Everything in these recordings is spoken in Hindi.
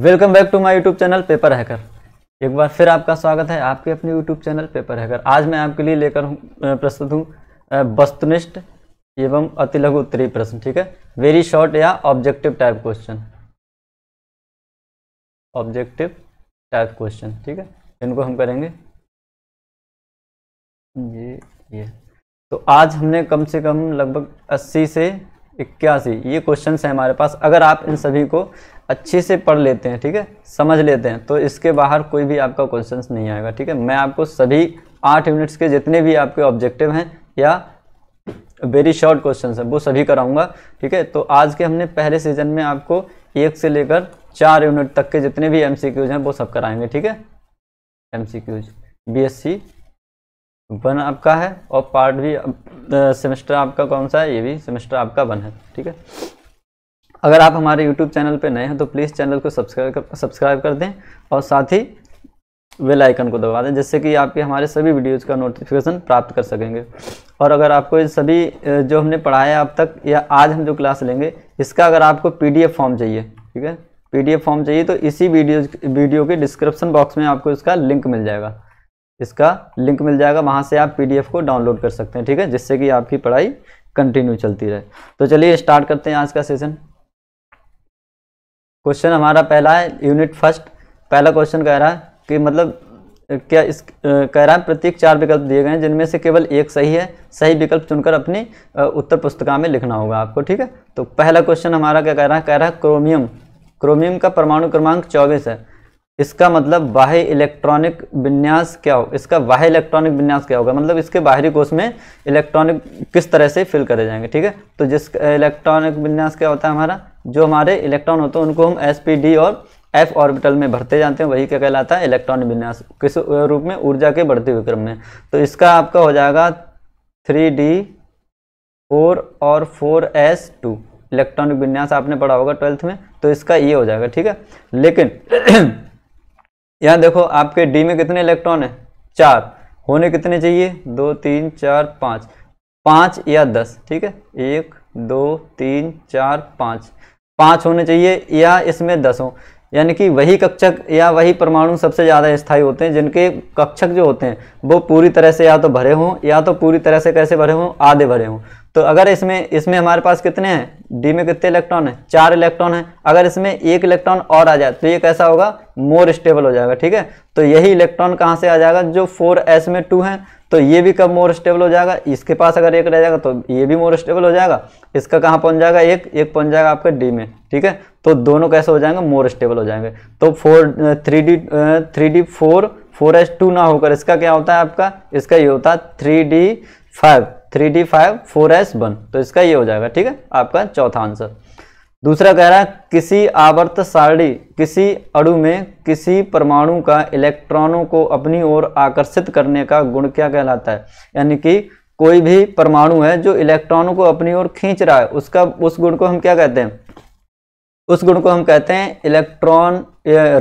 welcome back to my YouTube channel paper hacker एक बार फिर आपका स्वागत है आपके अपने यूट्यूब चैनल पेपर हैकर आज मैं आपके लिए लेकर हूँ प्रस्तुत हूँ वस्तुनिष्ठ एवं अति लघु उत्तरीय प्रश्न ठीक है वेरी शॉर्ट या objective type question objective type question ठीक है इनको हम करेंगे ये ये तो आज हमने कम से कम लगभग अस्सी से इक्यासी ये क्वेश्चन है हमारे पास अगर आप इन सभी को अच्छे से पढ़ लेते हैं ठीक है समझ लेते हैं तो इसके बाहर कोई भी आपका क्वेश्चन नहीं आएगा ठीक है मैं आपको सभी आठ यूनिट्स के जितने भी आपके ऑब्जेक्टिव हैं या वेरी शॉर्ट क्वेश्चन है वो सभी कराऊंगा ठीक है तो आज के हमने पहले सीजन में आपको एक से लेकर चार यूनिट तक के जितने भी एम हैं वो सब कराएंगे ठीक है M C Qs B S C one आपका है और पार्ट भी सेमेस्टर आपका कौन सा है ये भी सेमेस्टर आपका वन है ठीक है अगर आप हमारे यूट्यूब चैनल पर नए हैं तो प्लीज़ चैनल को सब्सक्राइब कर सब्सक्राइब कर दें और साथ ही बेल आइकन को दबा दें जिससे कि आपके हमारे सभी वीडियोज़ का नोटिफिकेशन प्राप्त कर सकेंगे और अगर आपको ये सभी जो हमने पढ़ाया अब तक या आज हम जो क्लास लेंगे इसका अगर आपको पीडीएफ फॉर्म चाहिए ठीक है पीडीएफ फॉर्म चाहिए तो इसी वीडियो वीडियो के डिस्क्रिप्शन बॉक्स में आपको इसका लिंक मिल जाएगा इसका लिंक मिल जाएगा वहाँ से आप पीडीएफ को डाउनलोड कर सकते हैं ठीक है जिससे कि आपकी पढ़ाई कंटिन्यू चलती रहे तो चलिए स्टार्ट करते हैं आज का सेशन क्वेश्चन हमारा पहला है यूनिट फर्स्ट पहला क्वेश्चन कह रहा है कि मतलब क्या इस कह रहा है प्रत्येक चार विकल्प दिए गए हैं जिनमें से केवल एक सही है सही विकल्प चुनकर अपनी उत्तर पुस्तिका में लिखना होगा आपको ठीक है तो पहला क्वेश्चन हमारा क्या कह रहा है कह रहा है क्रोमियम क्रोमियम का परमाणु क्रमांक चौबीस है इसका मतलब बाह्य इलेक्ट्रॉनिक विन्यास क्या हो इसका बाह्य इलेक्ट्रॉनिक विन्यास क्या होगा मतलब इसके बाहरी कोष में इलेक्ट्रॉनिक किस तरह से फिल करे जाएंगे ठीक है तो जिस इलेक्ट्रॉनिक विन्यास क्या होता है हमारा जो हमारे इलेक्ट्रॉन होते हैं उनको हम एस पी डी और एफ ऑर्बिटल में भरते जाते हैं वही क्या कहलाता है इलेक्ट्रॉनिक विन्यास किस रूप में ऊर्जा के बढ़ते हुए क्रम में तो इसका आपका हो जाएगा थ्री डी फोर और फोर एस टू इलेक्ट्रॉनिक विन्यास आपने पढ़ा होगा ट्वेल्थ में तो इसका ये हो जाएगा ठीक है लेकिन यहाँ देखो आपके डी में कितने इलेक्ट्रॉन है चार होने कितने चाहिए दो तीन चार पाँच पाँच या दस ठीक है एक दो तीन चार पाँच पाँच होने चाहिए या इसमें दस हो यानी कि वही कक्षक या वही परमाणु सबसे ज़्यादा स्थायी होते हैं जिनके कक्षक जो होते हैं वो पूरी तरह से या तो भरे हों या तो पूरी तरह से कैसे भरे हों आधे भरे हों तो अगर इसमें इसमें हमारे पास कितने हैं डी में कितने इलेक्ट्रॉन हैं चार इलेक्ट्रॉन हैं अगर इसमें एक इलेक्ट्रॉन और आ जाए तो ये कैसा होगा मोर स्टेबल हो जाएगा ठीक है तो यही इलेक्ट्रॉन कहाँ से आ जाएगा जो फोर एस में टू हैं तो ये भी कब मोर स्टेबल हो जाएगा इसके पास अगर एक रह जाएगा तो ये भी मोर स्टेबल हो जाएगा इसका कहाँ पहुँच जाएगा एक एक पहुँच जाएगा आपका डी में ठीक है तो दोनों कैसे हो जाएंगे मोर स्टेबल हो जाएंगे तो four three D three D four four S two ना होकर इसका क्या होता है आपका इसका ये होता है three D five three D five four S one तो इसका ये हो जाएगा ठीक है आपका चौथा आंसर दूसरा कह रहा है किसी आवर्त सारणी किसी अणु में किसी परमाणु का इलेक्ट्रॉनों को अपनी ओर आकर्षित करने का गुण क्या कहलाता है यानी कि कोई भी परमाणु है जो इलेक्ट्रॉनों को अपनी ओर खींच रहा है उसका उस गुण को हम क्या कहते हैं उस गुण को हम कहते हैं इलेक्ट्रॉन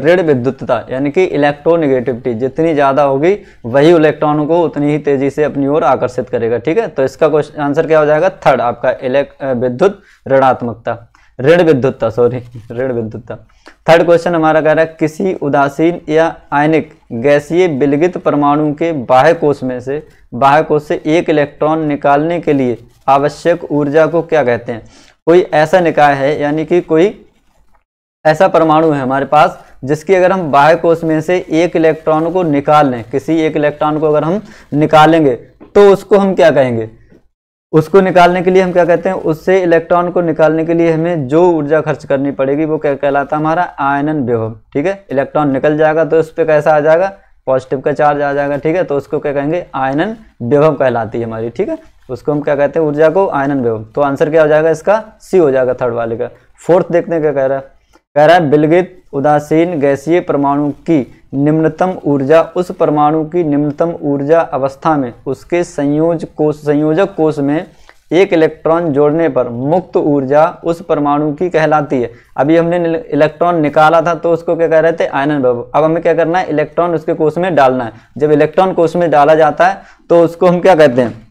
ऋण विद्युतता यानी कि इलेक्ट्रोनिगेटिविटी जितनी ज़्यादा होगी वही इलेक्ट्रॉनों को उतनी ही तेजी से अपनी ओर आकर्षित करेगा ठीक है तो इसका क्वेश्चन आंसर क्या हो जाएगा थर्ड आपका विद्युत ऋणात्मकता ऋण विद्युतता सॉरी ऋण विद्युतता थर्ड क्वेश्चन हमारा कह रहा है किसी उदासीन या आयनिक गैसीय विलगित परमाणु के बाह्य कोष में से बाह्य कोष से एक इलेक्ट्रॉन निकालने के लिए आवश्यक ऊर्जा को क्या कहते हैं कोई ऐसा निकाय है यानी कि कोई ऐसा परमाणु है हमारे पास जिसकी अगर हम बाह्य कोष में से एक इलेक्ट्रॉन को निकाल लें किसी एक इलेक्ट्रॉन को अगर हम निकालेंगे तो उसको हम क्या कहेंगे उसको निकालने के लिए हम क्या कहते हैं उससे इलेक्ट्रॉन को निकालने के लिए हमें जो ऊर्जा खर्च करनी पड़ेगी वो क्या कहलाता है हमारा आयनन विभव ठीक है इलेक्ट्रॉन निकल जाएगा तो उस पर कैसा आ जाएगा पॉजिटिव का चार्ज आ जाएगा ठीक है तो उसको क्या कहेंगे आयनन विभव कहलाती है हमारी ठीक है उसको हम क्या कहते हैं ऊर्जा को आयनन विभव तो आंसर क्या हो जाएगा इसका सी हो जाएगा थर्ड वाले का फोर्थ देखने का क्या कह रहा है कह रहा है बिलगित उदासीन गैसीय परमाणु की निम्नतम ऊर्जा उस परमाणु की निम्नतम ऊर्जा अवस्था में उसके संयोज कोष संयोजक कोष में एक इलेक्ट्रॉन जोड़ने पर मुक्त ऊर्जा उस परमाणु की कहलाती है अभी हमने इलेक्ट्रॉन निकाला था तो उसको क्या कह रहे थे आयनन अनुभव अब हमें क्या करना है इलेक्ट्रॉन उसके कोष में डालना है जब इलेक्ट्रॉन कोष में डाला जाता है तो उसको हम क्या कहते हैं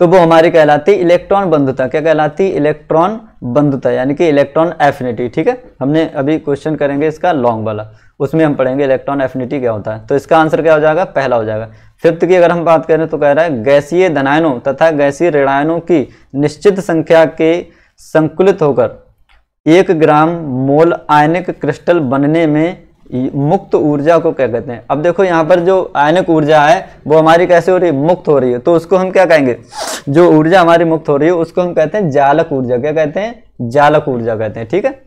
तो वो हमारी कहलाती इलेक्ट्रॉन बंधुता क्या कहलाती इलेक्ट्रॉन बंधुता यानी कि इलेक्ट्रॉन एफिनिटी ठीक है हमने अभी क्वेश्चन करेंगे इसका लॉन्ग वाला उसमें हम पढ़ेंगे इलेक्ट्रॉन एफिनिटी क्या होता है तो इसका आंसर क्या हो जाएगा पहला हो जाएगा फिफ्थ की अगर हम बात करें तो कह रहा है गैसीय धनायनों तथा गैसीय ऋणायनों की निश्चित संख्या के संकुलित होकर एक ग्राम मोल आयनिक क्रिस्टल बनने में मुक्त ऊर्जा को क्या कहते हैं अब देखो यहाँ पर जो आयनिक ऊर्जा है वो हमारी कैसे हो रही है मुक्त हो रही है तो उसको हम क्या कहेंगे जो ऊर्जा हमारी मुक्त हो रही है उसको हम कहते हैं जालक ऊर्जा क्या कहते हैं जालक ऊर्जा कहते हैं ठीक है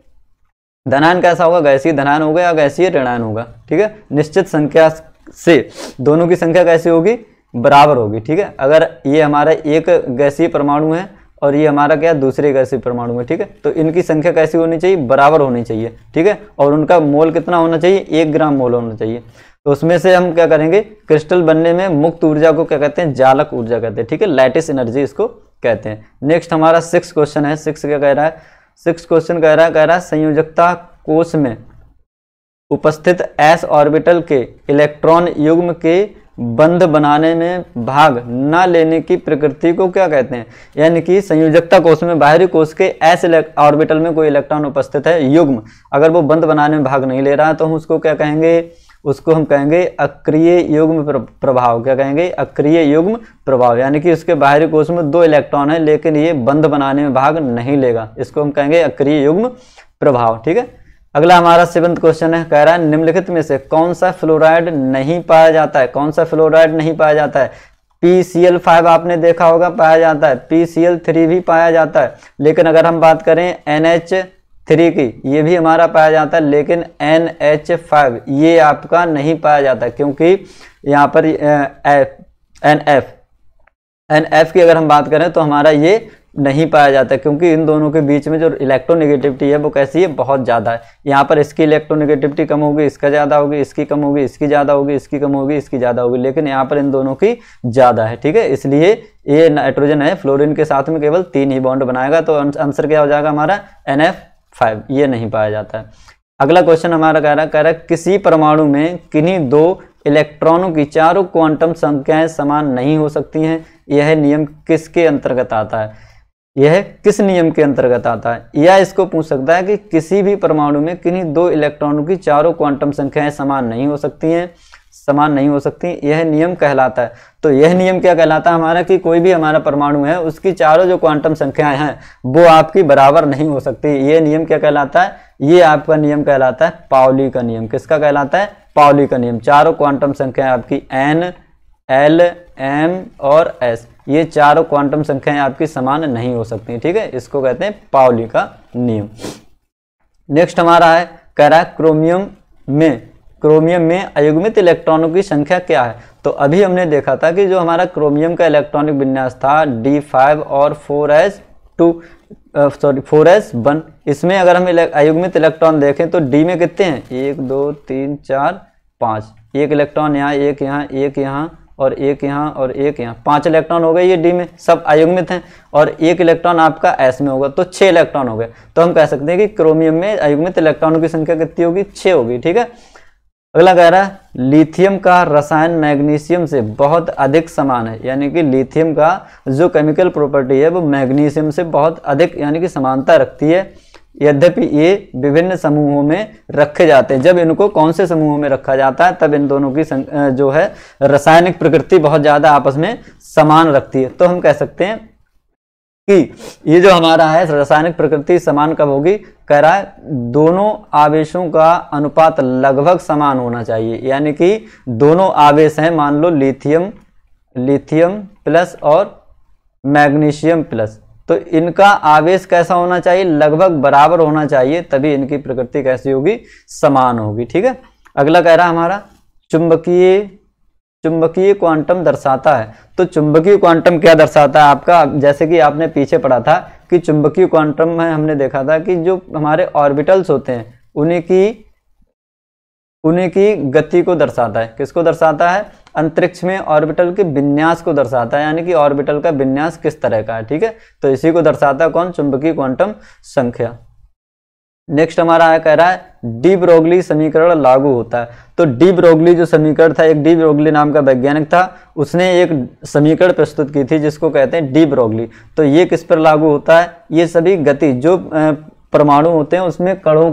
धनान कैसा होगा गैसीय धनान होगा या गैसीय ऋणान होगा ठीक है निश्चित संख्या से दोनों की संख्या कैसी होगी बराबर होगी ठीक है अगर ये हमारा एक गैसीय परमाणु है और ये हमारा क्या दूसरे गैसीय परमाणु में ठीक है तो इनकी संख्या कैसी होनी चाहिए बराबर होनी चाहिए ठीक है और उनका मोल कितना होना चाहिए एक ग्राम मोल होना चाहिए तो उसमें से हम क्या करेंगे क्रिस्टल बनने में मुक्त ऊर्जा को क्या कहते हैं जालक ऊर्जा कहते हैं ठीक है लैटिस एनर्जी इसको कहते हैं नेक्स्ट हमारा सिक्स क्वेश्चन है सिक्स क्या कह रहा है सिक्स क्वेश्चन कह रहा है कह रहा है संयोजकता कोष में उपस्थित एस ऑर्बिटल के इलेक्ट्रॉन युग्म के बंध बनाने में भाग न लेने की प्रकृति को क्या कहते हैं यानी कि संयोजकता कोष में बाहरी कोष के एस ऑर्बिटल में कोई इलेक्ट्रॉन उपस्थित है युग्म अगर वो बंध बनाने में भाग नहीं ले रहा है तो हम उसको क्या कहेंगे उसको हम कहेंगे अक्रिय युग्म प्रभाव क्या कहेंगे अक्रिय युग्म प्रभाव यानी कि उसके बाहरी कोष में दो इलेक्ट्रॉन है लेकिन ये बंध बनाने में भाग नहीं लेगा इसको हम कहेंगे अक्रिय युग्म प्रभाव ठीक है अगला हमारा सेवंथ क्वेश्चन है कह रहा है निम्नलिखित में से कौन सा फ्लोराइड नहीं पाया जाता है कौन सा फ्लोराइड नहीं पाया जाता है पी सी एल फाइव आपने देखा होगा पाया जाता है पी सी एल थ्री भी पाया जाता है लेकिन अगर हम बात करें एन एच थ्री की ये भी हमारा पाया जाता है लेकिन एन एच फाइव ये आपका नहीं पाया जाता क्योंकि यहाँ पर एन एफ एन एफ की अगर हम बात करें तो हमारा ये नहीं पाया जाता क्योंकि इन दोनों के बीच में जो इलेक्ट्रोनेगेटिविटी है वो कैसी है बहुत ज़्यादा है यहाँ पर इसकी इलेक्ट्रोनेगेटिविटी कम होगी इसका ज़्यादा होगी इसकी कम होगी इसकी ज़्यादा होगी इसकी कम होगी इसकी ज़्यादा होगी लेकिन यहाँ पर इन दोनों की ज़्यादा है ठीक है इसलिए ये नाइट्रोजन है फ्लोरिन के साथ में केवल तीन ही बॉन्ड बनाएगा तो आंसर क्या हो जाएगा हमारा एन फाइव ये नहीं पाया जाता है अगला क्वेश्चन हमारा कह रहा कह रहा किसी परमाणु में किन्हीं दो इलेक्ट्रॉनों की चारों क्वांटम संख्याएं समान नहीं हो सकती हैं यह नियम किसके अंतर्गत आता है यह किस नियम के अंतर्गत आता है या इसको पूछ सकता है कि किसी भी परमाणु में किन्हीं दो इलेक्ट्रॉनों की चारों क्वांटम संख्याएं समान नहीं हो सकती हैं समान नहीं हो सकती यह नियम कहलाता है तो यह नियम क्या कहलाता है हमारा कि कोई भी हमारा परमाणु है उसकी चारों जो क्वांटम संख्याएं हैं वो आपकी बराबर नहीं हो सकती यह नियम क्या कहलाता है ये आपका नियम कहलाता है पावली का नियम किसका कहलाता है पावली का नियम चारों क्वांटम संख्याएं आपकी एन एल एम और एस ये चारों क्वांटम संख्याएं आपकी समान नहीं हो सकती ठीक है इसको कहते हैं पावली का नियम नेक्स्ट हमारा है कह रहा है क्रोमियम में क्रोमियम में अयुग्मित इलेक्ट्रॉनों की संख्या क्या है तो अभी हमने देखा था कि जो हमारा क्रोमियम का इलेक्ट्रॉनिक विन्यास था D5 और S two sorry four S one इसमें अगर हम अयुग्मित इलेक्ट्रॉन देखें तो D में कितने हैं एक दो तीन चार पाँच एक इलेक्ट्रॉन यहाँ एक यहाँ एक यहाँ और एक यहाँ और एक यहाँ पांच इलेक्ट्रॉन हो गए ये डी में सब अयुग्मित हैं और एक इलेक्ट्रॉन आपका एस में होगा तो छः इलेक्ट्रॉन हो गए तो हम कह सकते हैं कि क्रोमियम में अयुग्मित इलेक्ट्रॉनों की संख्या कितनी होगी छः होगी ठीक है अगला कह रहा है लिथियम का रसायन मैग्नीशियम से बहुत अधिक समान है यानी कि लिथियम का जो केमिकल प्रॉपर्टी है वो मैग्नीशियम से बहुत अधिक यानी कि समानता रखती है यद्यपि ये विभिन्न समूहों में रखे जाते हैं जब इनको कौन से समूहों में रखा जाता है तब इन दोनों की जो है रासायनिक प्रकृति बहुत ज़्यादा आपस में समान रखती है तो हम कह सकते हैं कि ये जो हमारा है रासायनिक प्रकृति समान कब होगी कह रहा है दोनों आवेशों का अनुपात लगभग समान होना चाहिए यानी कि दोनों आवेश हैं मान लो लिथियम लिथियम प्लस और मैग्नीशियम प्लस तो इनका आवेश कैसा होना चाहिए लगभग बराबर होना चाहिए तभी इनकी प्रकृति कैसी होगी समान होगी ठीक है अगला कह रहा हमारा चुंबकीय चुंबकीय क्वांटम दर्शाता है तो चुंबकीय क्वांटम क्या दर्शाता है आपका जैसे कि आपने पीछे पढ़ा था कि चुंबकीय क्वांटम में हमने देखा था कि जो हमारे ऑर्बिटल्स होते हैं उन्हीं की उन्हीं की गति को दर्शाता है किसको दर्शाता है अंतरिक्ष में ऑर्बिटल के विन्यास को दर्शाता है यानी कि ऑर्बिटल का विन्यास किस तरह का है ठीक है तो इसी को दर्शाता है कौन चुंबकीय क्वांटम संख्या नेक्स्ट हमारा आया कह रहा है डी ब्रोगली समीकरण लागू होता है तो डी ब्रोगली जो समीकरण था एक डी ब्रोगली नाम का वैज्ञानिक था उसने एक समीकरण प्रस्तुत की थी जिसको कहते हैं डी ब्रोगली तो ये किस पर लागू होता है ये सभी गति जो परमाणु होते हैं उसमें कणों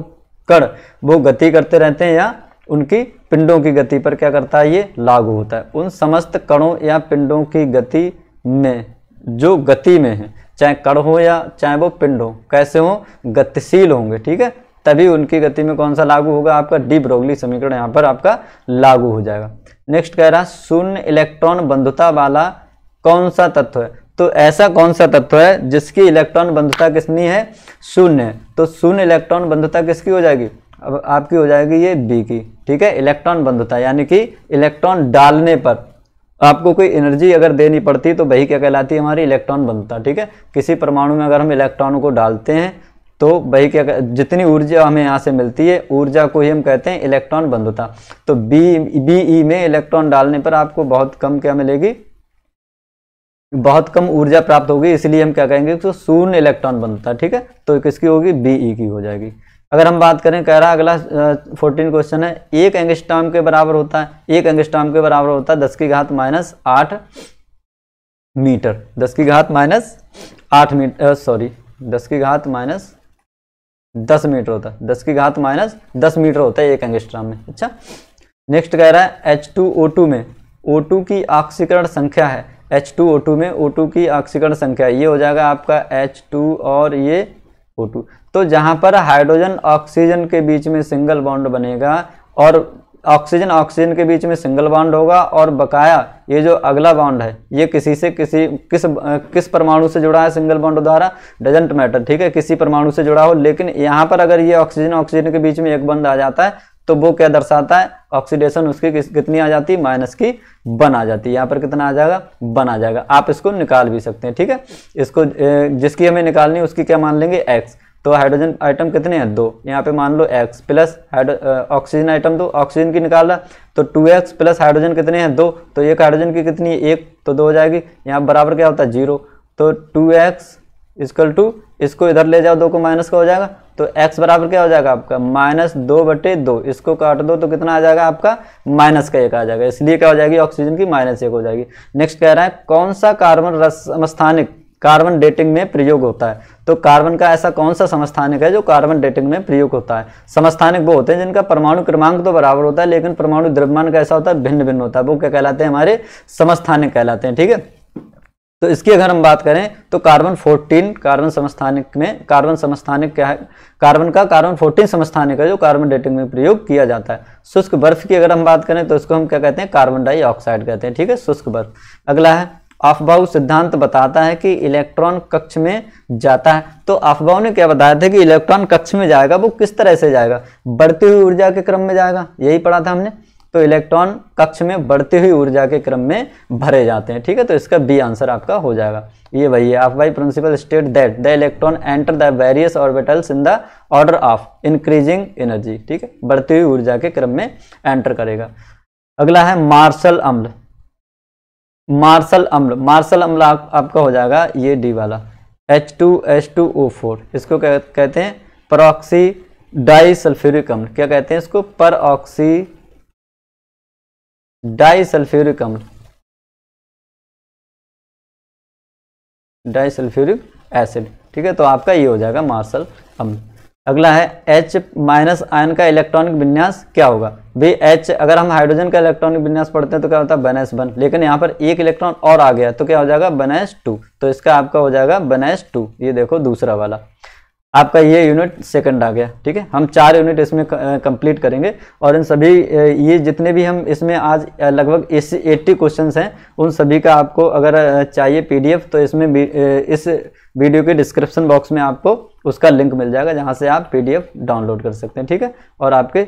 कण वो गति करते रहते हैं या उनकी पिंडों की गति पर क्या करता है ये लागू होता है उन समस्त कणों या पिंडों की गति में जो गति में है चाहे कण हो या चाहे वो पिंड हो कैसे हो गतिशील होंगे ठीक है तभी उनकी गति में कौन सा लागू होगा आपका डी ब्रोगली समीकरण यहाँ पर आपका लागू हो जाएगा नेक्स्ट कह रहा है शून्य इलेक्ट्रॉन बंधुता वाला कौन सा तत्व है तो ऐसा कौन सा तत्व है जिसकी इलेक्ट्रॉन बंधुता किसनी है शून्य तो शून्य इलेक्ट्रॉन बंधुता किसकी हो जाएगी अब आपकी हो जाएगी ये बी की ठीक है इलेक्ट्रॉन बंद होता है यानी कि इलेक्ट्रॉन डालने पर आपको कोई एनर्जी अगर देनी पड़ती तो वही क्या कहलाती है हमारी इलेक्ट्रॉन बनता ठीक है किसी परमाणु में अगर हम इलेक्ट्रॉन को डालते हैं तो वही क्या जितनी ऊर्जा हमें यहाँ से मिलती है ऊर्जा को ही हम कहते हैं इलेक्ट्रॉन होता तो बी बी ई में इलेक्ट्रॉन डालने पर आपको बहुत कम क्या मिलेगी बहुत कम ऊर्जा प्राप्त होगी इसलिए हम क्या कहेंगे तो शून्य इलेक्ट्रॉन बंधुता ठीक है तो किसकी होगी बी ई e की हो जाएगी अगर हम बात करें कह रहा अगला फोर्टीन क्वेश्चन है एक एंगस्टाम के बराबर होता है एक एंगस्टाम के बराबर होता है दस की घात माइनस आठ मीटर दस की घात माइनस आठ मीटर सॉरी दस की घात माइनस दस मीटर होता है दस की घात माइनस दस मीटर होता है एक एंगस्ट्राम में अच्छा नेक्स्ट कह रहा है एच टू ओ टू में ओ टू की ऑक्सीकरण संख्या है एच टू ओ टू में ओ टू की ऑक्सीकरण संख्या ये हो जाएगा आपका एच टू और ये टू तो जहाँ पर हाइड्रोजन ऑक्सीजन के बीच में सिंगल बॉन्ड बनेगा और ऑक्सीजन ऑक्सीजन के बीच में सिंगल बॉन्ड होगा और बकाया ये जो अगला बॉन्ड है ये किसी से किसी किस किस परमाणु से जुड़ा है सिंगल बॉन्ड द्वारा डजेंट मैटर ठीक है किसी परमाणु से जुड़ा हो लेकिन यहाँ पर अगर ये ऑक्सीजन ऑक्सीजन के बीच में एक बॉन्ड आ जाता है तो वो क्या दर्शाता है ऑक्सीडेशन उसकी कितनी आ जाती है माइनस की बन आ जाती है यहाँ पर कितना आ जाएगा बन आ जाएगा आप इसको निकाल भी सकते हैं ठीक है इसको जिसकी हमें निकालनी है उसकी क्या मान लेंगे एक्स तो हाइड्रोजन आइटम कितने हैं दो यहाँ पे मान लो एक्स प्लस ऑक्सीजन आइटम दो ऑक्सीजन की निकाला तो 2x प्लस हाइड्रोजन कितने हैं दो तो एक हाइड्रोजन की कितनी है एक तो दो हो जाएगी यहाँ बराबर क्या होता है जीरो तो टू एक्स इजकल टू इसको इधर ले जाओ दो को माइनस का हो जाएगा तो एक्स बराबर क्या हो जाएगा आपका माइनस दो बटे दो इसको काट दो तो कितना आ जाएगा आपका माइनस का एक आ जाएगा इसलिए क्या हो जाएगी ऑक्सीजन की माइनस एक हो जाएगी नेक्स्ट कह रहा है कौन सा कार्बन रसमस्थानिक समस्थानिक कार्बन डेटिंग में प्रयोग होता है तो कार्बन का ऐसा कौन सा समस्थानिक है जो कार्बन डेटिंग में प्रयोग होता है समस्थानिक वो होते हैं जिनका परमाणु क्रमांक तो बराबर होता है लेकिन परमाणु द्रव्यमान कैसा होता है भिन्न भिन्न होता है वो क्या कहलाते हैं हमारे समस्थानिक कहलाते हैं ठीक है तो इसकी अगर हम बात करें तो कार्बन 14 कार्बन समस्थानिक में कार्बन समस्थानिक क्या है कार्बन का कार्बन 14 समस्थानिक है जो कार्बन डेटिंग में प्रयोग किया जाता है शुष्क बर्फ की अगर हम बात करें तो इसको हम क्या कहते हैं कार्बन डाइऑक्साइड कहते हैं ठीक है शुष्क बर्फ अगला है अफबाऊ सिद्धांत बताता है कि इलेक्ट्रॉन कक्ष में जाता है तो अफबाऊ ने क्या बताया था कि इलेक्ट्रॉन कक्ष में जाएगा वो किस तरह से जाएगा बढ़ती हुई ऊर्जा के क्रम में जाएगा यही पढ़ा था हमने तो इलेक्ट्रॉन कक्ष में बढ़ती हुई ऊर्जा के क्रम में भरे जाते हैं ठीक है तो इसका बी आंसर आपका हो जाएगा ये वही है Aufbau principle state that the electron enter the various orbitals in the order of increasing energy ठीक है बढ़ती हुई ऊर्जा के क्रम में एंटर करेगा अगला है मार्शल अम्ल मार्शल अम्ल मार्शल अम्ल आप, आपका हो जाएगा ये डी वाला H two H two O four इसको कह, कहते हैं परऑक्सी डाई सल्फ्यूरिक अम्ल क्या कहते हैं इसको पर ऑक्सी डाइसल्फ्यूरिक अम्ल डाइसल्फ्यूरिक एसिड ठीक है तो आपका ये हो जाएगा मार्सल अम्ल अगला है H माइनस आयन का इलेक्ट्रॉनिक विन्यास क्या होगा भाई H अगर हम हाइड्रोजन का इलेक्ट्रॉनिक विन्यास पढ़ते हैं तो क्या होता है बनेस वन लेकिन यहाँ पर एक इलेक्ट्रॉन और आ गया तो क्या हो जाएगा बनेस टू तो इसका आपका हो जाएगा बनेस टू ये देखो दूसरा वाला आपका ये यूनिट सेकंड आ गया ठीक है हम चार यूनिट इसमें कंप्लीट करेंगे और इन सभी ये जितने भी हम इसमें आज लगभग एट्टी क्वेश्चन हैं उन सभी का आपको अगर चाहिए पीडीएफ तो इसमें इस वीडियो के डिस्क्रिप्शन बॉक्स में आपको उसका लिंक मिल जाएगा जहाँ से आप पीडीएफ डाउनलोड कर सकते हैं ठीक है और आपके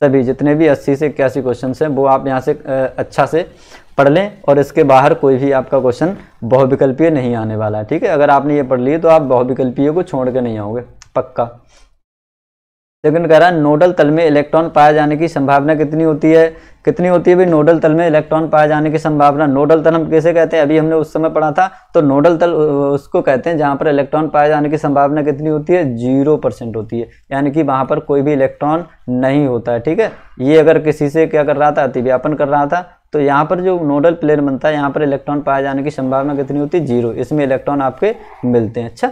सभी जितने भी अस्सी से इक्यासी क्वेश्चन हैं वो आप यहाँ से अच्छा से पढ़ लें और इसके बाहर कोई भी आपका क्वेश्चन बहुविकल्पीय नहीं आने वाला है ठीक है अगर आपने ये पढ़ लिया तो आप बहुविकल्पीय को छोड़ के नहीं आओगे पक्का लेकिन कह रहा है नोडल तल में इलेक्ट्रॉन पाए जाने की संभावना कितनी होती है कितनी होती है भाई नोडल तल में इलेक्ट्रॉन पाए जाने की संभावना नोडल तल हम कैसे कहते हैं अभी हमने उस समय पढ़ा था तो नोडल तल उसको कहते हैं जहाँ पर इलेक्ट्रॉन पाए जाने की संभावना कितनी होती है जीरो परसेंट होती है यानी कि वहाँ पर कोई भी इलेक्ट्रॉन नहीं होता है ठीक है ये अगर किसी से क्या कर रहा था अतिव्यापन कर रहा था तो यहाँ पर जो नोडल प्लेयर बनता है यहाँ पर इलेक्ट्रॉन पाए जाने की संभावना कितनी होती है जीरो इसमें इलेक्ट्रॉन आपके मिलते हैं अच्छा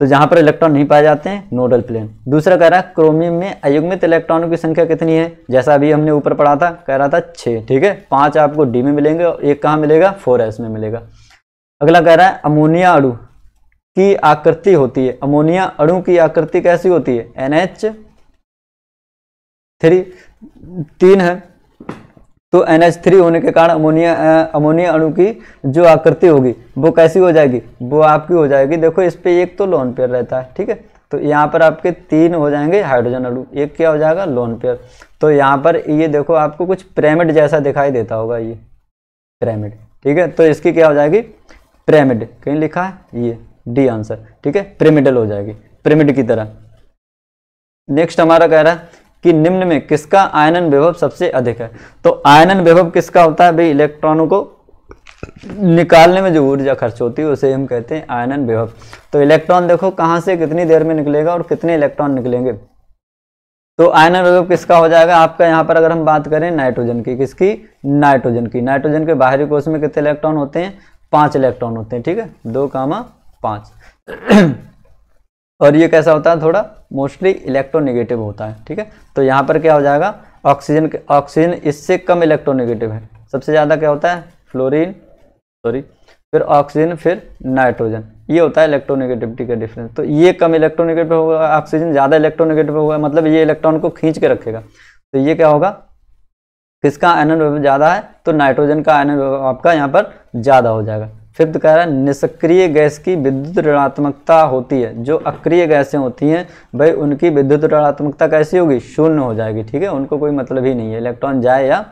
तो जहाँ पर इलेक्ट्रॉन नहीं पाए जाते हैं नोडल प्लेन दूसरा कह रहा है क्रोमियम में अयुग्मित इलेक्ट्रॉनों की संख्या कितनी है जैसा अभी हमने ऊपर पढ़ा था कह रहा था छः ठीक है पाँच आपको डी में मिलेंगे और एक कहाँ मिलेगा फोर एस में मिलेगा अगला कह रहा है अमोनिया अणु की आकृति होती है अमोनिया अणु की आकृति कैसी होती है एन एच थ्री तीन है तो NH3 होने के कारण अमोनिया अमोनिया अणु की जो आकृति होगी वो कैसी हो जाएगी वो आपकी हो जाएगी देखो इस पर एक तो लोन पेयर रहता है ठीक है तो यहाँ पर आपके तीन हो जाएंगे हाइड्रोजन अणु एक क्या हो जाएगा लोन पेयर तो यहाँ पर ये देखो आपको कुछ प्रेमिड जैसा दिखाई देता होगा ये प्रेमिड ठीक है तो इसकी क्या हो जाएगी प्रेमिड कहीं लिखा है ये डी आंसर ठीक है प्रेमिडल हो जाएगी प्रेमिड की तरह नेक्स्ट हमारा कह रहा है कि निम्न में किसका आयनन विभव सबसे अधिक है तो आयनन विभव किसका होता है भाई इलेक्ट्रॉनों को निकालने में जो ऊर्जा खर्च होती है उसे हम कहते हैं आयनन विभव तो इलेक्ट्रॉन देखो कहाँ से कितनी देर में निकलेगा और कितने इलेक्ट्रॉन निकलेंगे तो आयनन विभव किसका हो जाएगा आपका यहाँ पर अगर हम बात करें नाइट्रोजन की किसकी नाइट्रोजन की नाइट्रोजन के बाहरी कोष में कितने इलेक्ट्रॉन होते हैं पाँच इलेक्ट्रॉन होते हैं ठीक है दो कामा पाँच और ये कैसा होता है थोड़ा मोस्टली इलेक्ट्रोनिगेटिव होता है ठीक है तो यहाँ पर क्या हो जाएगा ऑक्सीजन ऑक्सीजन इससे कम इलेक्ट्रोनेगेटिव है सबसे ज़्यादा क्या होता है फ्लोरीन सॉरी फिर ऑक्सीजन फिर नाइट्रोजन ये होता है इलेक्ट्रोनेगेटिविटी का डिफरेंस तो ये कम इलेक्ट्रोनेगेटिव होगा ऑक्सीजन ज़्यादा इलेक्ट्रोनेगेटिव होगा मतलब ये इलेक्ट्रॉन को खींच के रखेगा तो ये क्या होगा किसका आयन ज़्यादा है तो नाइट्रोजन का आयन आपका यहाँ पर ज़्यादा हो जाएगा फिफ्थ कह रहा है निष्क्रिय गैस की विद्युत ऋणात्मकता होती है जो अक्रिय गैसें होती हैं भाई उनकी विद्युत ऋणात्मकता कैसी होगी शून्य हो जाएगी ठीक है उनको कोई मतलब ही नहीं है इलेक्ट्रॉन जाए या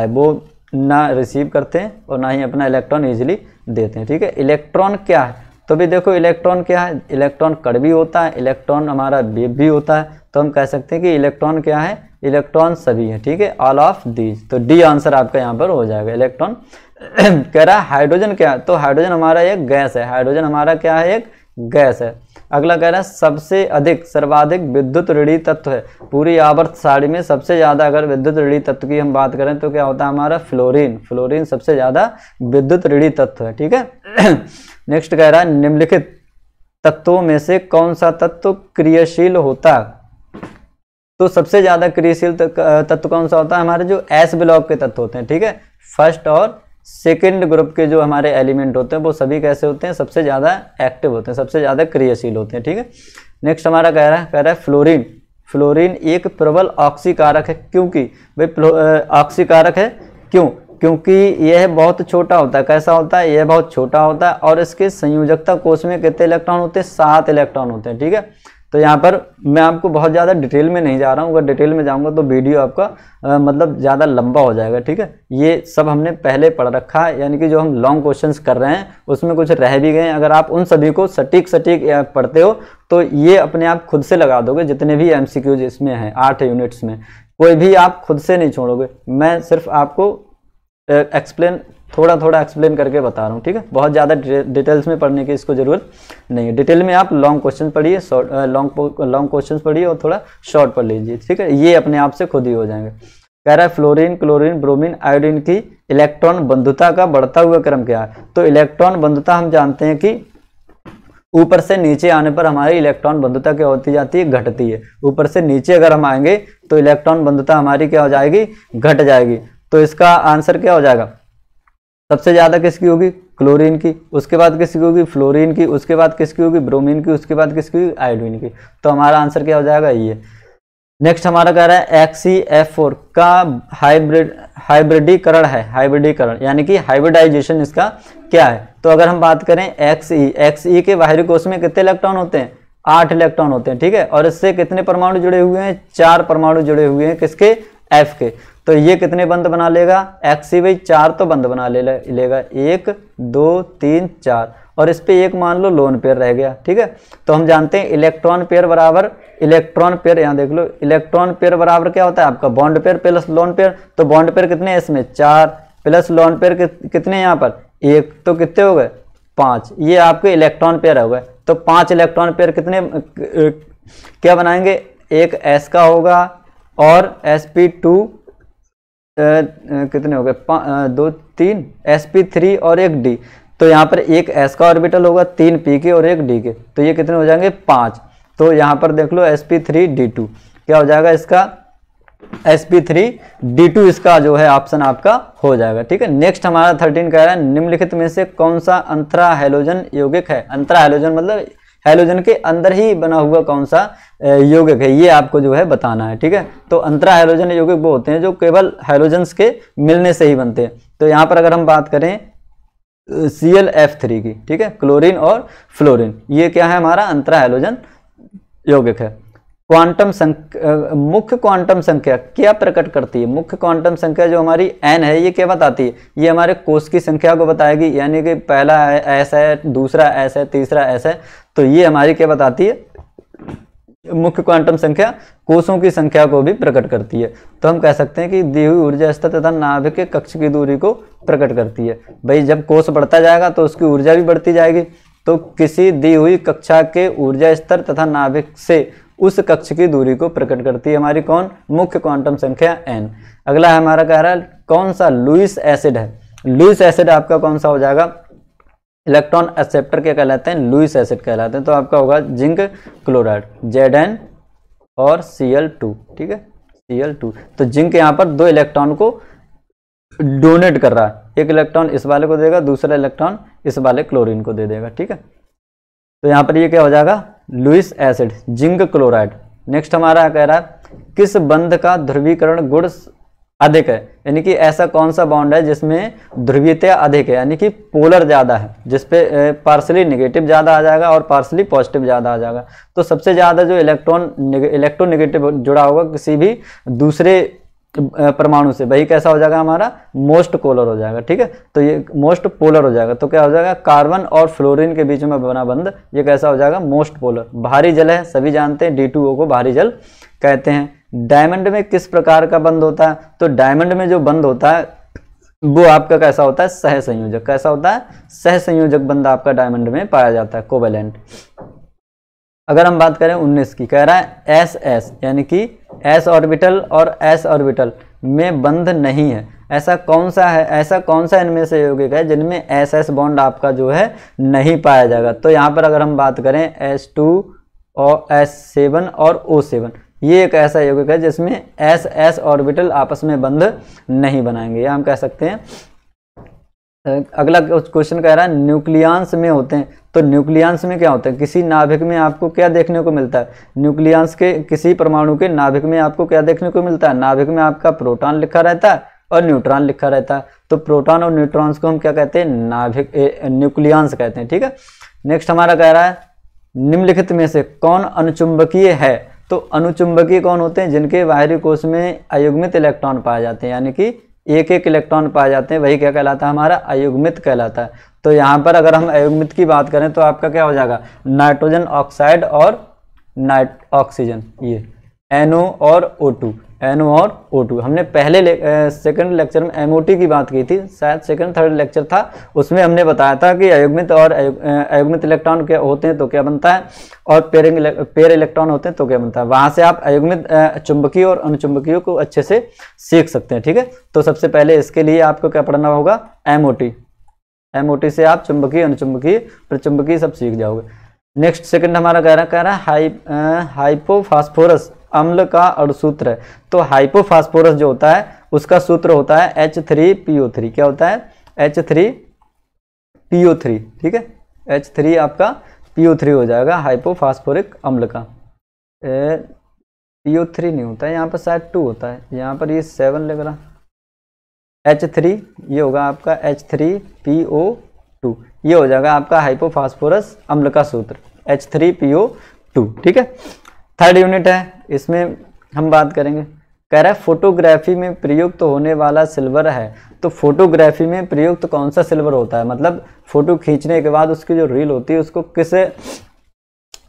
आए वो ना रिसीव करते हैं और ना ही अपना इलेक्ट्रॉन ईजिली देते हैं ठीक है इलेक्ट्रॉन क्या है तो भी देखो इलेक्ट्रॉन क्या है इलेक्ट्रॉन कड़ भी होता है इलेक्ट्रॉन हमारा बेब भी होता है तो हम कह सकते हैं कि इलेक्ट्रॉन क्या है इलेक्ट्रॉन सभी है ठीक है ऑल ऑफ दीज तो डी आंसर आपका यहाँ पर हो जाएगा इलेक्ट्रॉन कह रहा है हाइड्रोजन क्या तो हाइड्रोजन हमारा एक गैस है हाइड्रोजन हमारा क्या है एक गैस है अगला कह रहा है सबसे अधिक सर्वाधिक विद्युत ऋणी तत्व है पूरी आवर्त साड़ी में सबसे ज़्यादा अगर विद्युत ऋणी तत्व की हम बात करें तो क्या होता है हमारा फ्लोरीन फ्लोरीन सबसे ज़्यादा विद्युत ऋणी तत्व है ठीक है नेक्स्ट कह रहा है निम्नलिखित तत्वों में से कौन सा तत्व क्रियाशील होता तो सबसे ज़्यादा क्रियाशील तत्व कौन सा होता है हमारे जो एस ब्लॉक के तत्व होते हैं ठीक है फर्स्ट और सेकेंड ग्रुप के जो हमारे एलिमेंट होते हैं वो सभी कैसे होते हैं सबसे ज़्यादा एक्टिव होते हैं सबसे ज़्यादा क्रियाशील होते हैं ठीक है नेक्स्ट हमारा कह रहा है कह रहा है फ्लोरीन फ्लोरीन एक प्रबल ऑक्सीकारक है क्योंकि भाई ऑक्सीकारक है क्यों क्योंकि यह बहुत छोटा होता है कैसा होता है यह बहुत छोटा होता है और इसके संयोजकता कोष में कितने इलेक्ट्रॉन होते हैं सात इलेक्ट्रॉन होते हैं ठीक है तो यहाँ पर मैं आपको बहुत ज़्यादा डिटेल में नहीं जा रहा हूँ अगर डिटेल में जाऊँगा तो वीडियो आपका आ, मतलब ज़्यादा लंबा हो जाएगा ठीक है ये सब हमने पहले पढ़ रखा है यानी कि जो हम लॉन्ग क्वेश्चंस कर रहे हैं उसमें कुछ रह भी गए अगर आप उन सभी को सटीक सटीक पढ़ते हो तो ये अपने आप खुद से लगा दोगे जितने भी एम इसमें हैं आठ यूनिट्स में कोई भी आप खुद से नहीं छोड़ोगे मैं सिर्फ आपको एक्सप्लेन थोड़ा थोड़ा एक्सप्लेन करके बता रहा हूँ ठीक है बहुत ज़्यादा डिटेल्स में पढ़ने की इसको ज़रूरत नहीं है डिटेल में आप लॉन्ग क्वेश्चन पढ़िए शॉर्ट लॉन्ग लॉन्ग क्वेश्चन पढ़िए और थोड़ा शॉर्ट पढ़ लीजिए ठीक है ये अपने आप से खुद ही हो जाएंगे कह रहा है फ्लोरिन क्लोरिन ब्रोमिन आयोडीन की इलेक्ट्रॉन बंधुता का बढ़ता हुआ क्रम क्या है तो इलेक्ट्रॉन बंधुता हम जानते हैं कि ऊपर से नीचे आने पर हमारी इलेक्ट्रॉन बंधुता क्या होती जाती है घटती है ऊपर से नीचे अगर हम आएंगे तो इलेक्ट्रॉन बंधुता हमारी क्या हो जाएगी घट जाएगी तो इसका आंसर क्या हो जाएगा सबसे ज़्यादा किसकी होगी क्लोरीन की उसके बाद किसकी होगी फ्लोरीन की उसके बाद किसकी होगी ब्रोमीन की उसके बाद किसकी होगी आयोडीन की तो हमारा आंसर क्या हो जाएगा ये नेक्स्ट हमारा कह रहा है एक्स सी एफ फोर का हाइब्रिड हाइब्रिडीकरण है हाइब्रिडीकरण यानी कि हाइब्रिडाइजेशन इसका क्या है तो अगर हम बात करें एक्स ई एक्स ई के बाहरी कोष में कितने इलेक्ट्रॉन होते हैं आठ इलेक्ट्रॉन होते हैं ठीक है और इससे कितने परमाणु जुड़े हुए हैं चार परमाणु जुड़े हुए हैं किसके एफ के तो ये कितने बंद बना लेगा एक्स ही भाई चार तो बंद बना ले लेगा एक दो तीन चार और इस पर एक मान लो लोन पेयर रह गया ठीक है तो हम जानते हैं इलेक्ट्रॉन पेयर बराबर इलेक्ट्रॉन पेयर यहाँ देख लो इलेक्ट्रॉन पेयर बराबर क्या होता है आपका bond pair plus lone pair तो बॉन्ड पेयर कितने हैं इसमें चार प्लस लोन पेयर कितने यहाँ पर एक तो कितने हो गए पाँच ये आपके इलेक्ट्रॉन पेयर हो गए तो पाँच इलेक्ट्रॉन पेयर कितने क्या बनाएंगे एक एस का होगा और एस पी टू कितने हो गए दो तीन एस पी थ्री और एक डी तो यहाँ पर एक एस का ऑर्बिटल होगा तीन पी के और एक डी के तो ये कितने हो जाएंगे पाँच तो यहाँ पर देख लो S P three D two क्या हो जाएगा इसका S P three D two इसका जो है ऑप्शन आपका हो जाएगा ठीक है नेक्स्ट हमारा थर्टीन कह रहा है निम्नलिखित में से कौन सा अंतरा हेलोजन यौगिक है अंतरा हेलोजन मतलब हेलोजन के अंदर ही बना हुआ कौन सा यौगिक है ये आपको जो है बताना है ठीक है तो अंतरा हेलोजन यौगिक वो होते हैं जो केवल हेलोजन के मिलने से ही बनते हैं तो यहाँ पर अगर हम बात करें सी एल एफ थ्री की ठीक है क्लोरीन और फ्लोरीन ये क्या है हमारा अंतरा हेलोजन यौगिक है क्वांटम संख्या मुख्य क्वांटम संख्या क्या प्रकट करती है मुख्य क्वांटम संख्या जो हमारी एन है ये क्या बताती है ये हमारे कोष की संख्या को बताएगी यानी कि पहला ऐसा है दूसरा ऐसा है तीसरा ऐसा है तो ये हमारी क्या बताती है मुख्य क्वांटम संख्या कोषों की संख्या को भी प्रकट करती है तो हम कह सकते हैं कि दी हुई ऊर्जा स्तर तथा नाभिक के कक्ष की दूरी को प्रकट करती है भाई जब कोष बढ़ता जाएगा तो उसकी ऊर्जा भी बढ़ती जाएगी तो किसी दी हुई कक्षा के ऊर्जा स्तर तथा नाभिक से उस कक्ष की दूरी को प्रकट करती है हमारी कौन मुख्य क्वांटम संख्या एन अगला हमारा कह रहा है कौन सा लुइस एसिड है लुइस एसिड आपका कौन सा हो जाएगा इलेक्ट्रॉन एक्सेप्टर क्या कहलाते हैं लुइस एसिड कहलाते हैं तो आपका होगा जिंक क्लोराइड जेड एन और सी एल टू ठीक है सी एल टू तो जिंक यहाँ पर दो इलेक्ट्रॉन को डोनेट कर रहा है एक इलेक्ट्रॉन इस वाले को देगा दूसरा इलेक्ट्रॉन इस वाले क्लोरीन को दे देगा ठीक है तो यहाँ पर ये क्या हो जाएगा Lewis acid zinc chloride next हमारा कह रहा है किस बंध का ध्रुवीकरण गुण अधिक है यानी कि ऐसा कौन सा बॉन्ड है जिसमें ध्रुवीयता अधिक है यानी कि पोलर ज़्यादा है जिसपे पार्सली निगेटिव ज़्यादा आ जाएगा और पार्सली पॉजिटिव ज़्यादा आ जाएगा तो सबसे ज़्यादा जो इलेक्ट्रॉन इलेक्ट्रोनिगेटिव जुड़ा होगा किसी भी दूसरे परमाणु से वही कैसा हो जाएगा हमारा मोस्ट पोलर हो जाएगा ठीक है तो ये मोस्ट पोलर हो जाएगा तो क्या हो जाएगा कार्बन और फ्लोरीन के बीच में बना बंद ये कैसा हो जाएगा मोस्ट पोलर भारी जल है सभी जानते हैं डी को भारी जल कहते हैं डायमंड में किस प्रकार का बंद होता है तो डायमंड में जो बंद होता है वो आपका कैसा होता है सह संयोजक कैसा होता है सह संयोजक बंद आपका डायमंड में पाया जाता है कोवेलेंट अगर हम बात करें उन्नीस की कह रहा है एस एस यानी कि एस ऑर्बिटल और एस ऑर्बिटल में बंध नहीं है ऐसा कौन सा है ऐसा कौन सा इनमें से यौगिक है जिनमें एस एस बॉन्ड आपका जो है नहीं पाया जाएगा तो यहाँ पर अगर हम बात करें एस टू और एस सेवन और ओ सेवन ये एक ऐसा यौगिक है जिसमें एस एस ऑर्बिटल आपस में बंध नहीं बनाएंगे हम कह सकते हैं अगला क्वेश्चन कह रहा है न्यूक्लियांस में होते हैं तो न्यूक्लियांश में क्या होता है किसी नाभिक में आपको क्या देखने को मिलता है न्यूक्लियांश के किसी परमाणु के नाभिक में आपको क्या देखने को मिलता है नाभिक में आपका प्रोटॉन लिखा रहता है और न्यूट्रॉन लिखा रहता है तो प्रोटॉन और न्यूट्रॉन्स को हम क्या कहते हैं नाभिक न्यूक्लियांश कहते हैं ठीक है नेक्स्ट हमारा कह रहा है निम्नलिखित में से कौन अनुचुंबकीय है तो अनुचुंबकीय कौन होते हैं जिनके बाहरी कोष में अयुग्मित इलेक्ट्रॉन पाए जाते हैं यानी कि एक एक इलेक्ट्रॉन पाए जाते हैं वही क्या कहलाता है हमारा अयुग्मित कहलाता है तो यहाँ पर अगर हम अयुग्मित की बात करें तो आपका क्या हो जाएगा नाइट्रोजन ऑक्साइड और नाइट ऑक्सीजन ये एन और ओ टू एनओ और ओ टू हमने पहले ले, सेकंड लेक्चर में एम की बात की थी शायद सेकंड थर्ड लेक्चर था उसमें हमने बताया था कि अयुग्मित और अयुग्मित इलेक्ट्रॉन क्या होते हैं तो क्या बनता है और पेरिंग पेर इलेक्ट्रॉन होते हैं तो क्या बनता है वहाँ से आप अयुग्मित चुंबकीय और अनुचुंबकीय को अच्छे से सीख सकते हैं ठीक है तो सबसे पहले इसके लिए आपको क्या पढ़ना होगा एम एमओटी से आप चुंबकीय अनुचुंबकीय प्रचुंबकीय सब सीख जाओगे नेक्स्ट सेकंड हमारा कह रहा कह रहा है हाइपोफास्फोरस अम्ल का अड़सूत्र है तो हाइपोफास्फोरस जो होता है उसका सूत्र होता है H three P O three क्या होता है H three P O three ठीक है एच थ्री आपका पी ओ थ्री हो जाएगा हाइपोफास्फोरिक अम्ल का पी ओ थ्री नहीं होता है यहाँ पर शायद टू होता है यहाँ पर ये सेवन लग रहा एच थ्री ये होगा आपका H three P O two ये हो जाएगा आपका हाइपोफास्फोरस अम्ल का सूत्र H three P O two ठीक है थर्ड यूनिट है इसमें हम बात करेंगे कह रहा है फोटोग्राफी में प्रयुक्त तो होने वाला सिल्वर है तो फोटोग्राफी में प्रयुक्त तो कौन सा सिल्वर होता है मतलब फोटो खींचने के बाद उसकी जो रील होती है उसको किस